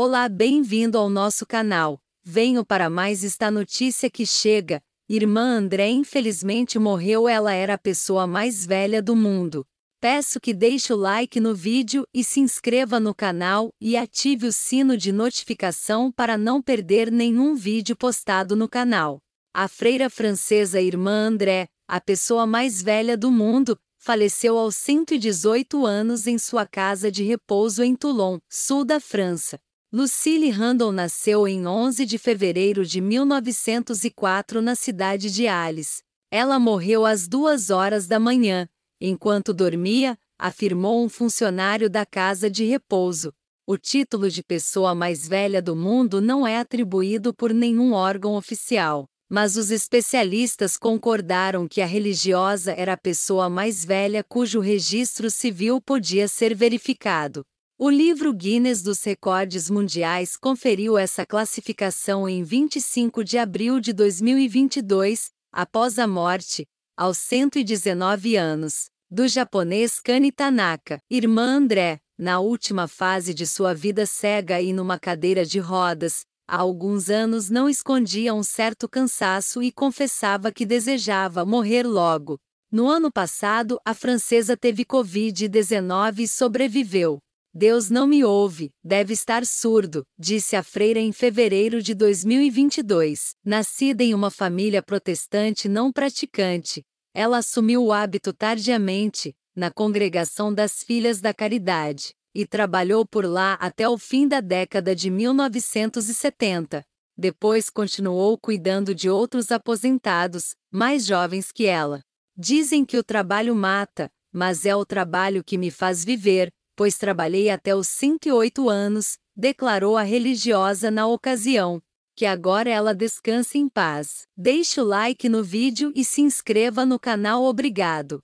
Olá, bem-vindo ao nosso canal. Venho para mais esta notícia que chega. Irmã André infelizmente morreu, ela era a pessoa mais velha do mundo. Peço que deixe o like no vídeo e se inscreva no canal e ative o sino de notificação para não perder nenhum vídeo postado no canal. A freira francesa Irmã André, a pessoa mais velha do mundo, faleceu aos 118 anos em sua casa de repouso em Toulon, sul da França. Lucille Randall nasceu em 11 de fevereiro de 1904 na cidade de Alice. Ela morreu às duas horas da manhã, enquanto dormia, afirmou um funcionário da casa de repouso. O título de pessoa mais velha do mundo não é atribuído por nenhum órgão oficial, mas os especialistas concordaram que a religiosa era a pessoa mais velha cujo registro civil podia ser verificado. O livro Guinness dos Recordes Mundiais conferiu essa classificação em 25 de abril de 2022, após a morte, aos 119 anos, do japonês Kani Tanaka, irmã André, na última fase de sua vida cega e numa cadeira de rodas. Há alguns anos não escondia um certo cansaço e confessava que desejava morrer logo. No ano passado, a francesa teve Covid-19 e sobreviveu. Deus não me ouve, deve estar surdo, disse a freira em fevereiro de 2022. Nascida em uma família protestante não praticante, ela assumiu o hábito tardiamente, na Congregação das Filhas da Caridade, e trabalhou por lá até o fim da década de 1970. Depois continuou cuidando de outros aposentados, mais jovens que ela. Dizem que o trabalho mata, mas é o trabalho que me faz viver, pois trabalhei até os 108 anos, declarou a religiosa na ocasião. Que agora ela descanse em paz. Deixe o like no vídeo e se inscreva no canal. Obrigado.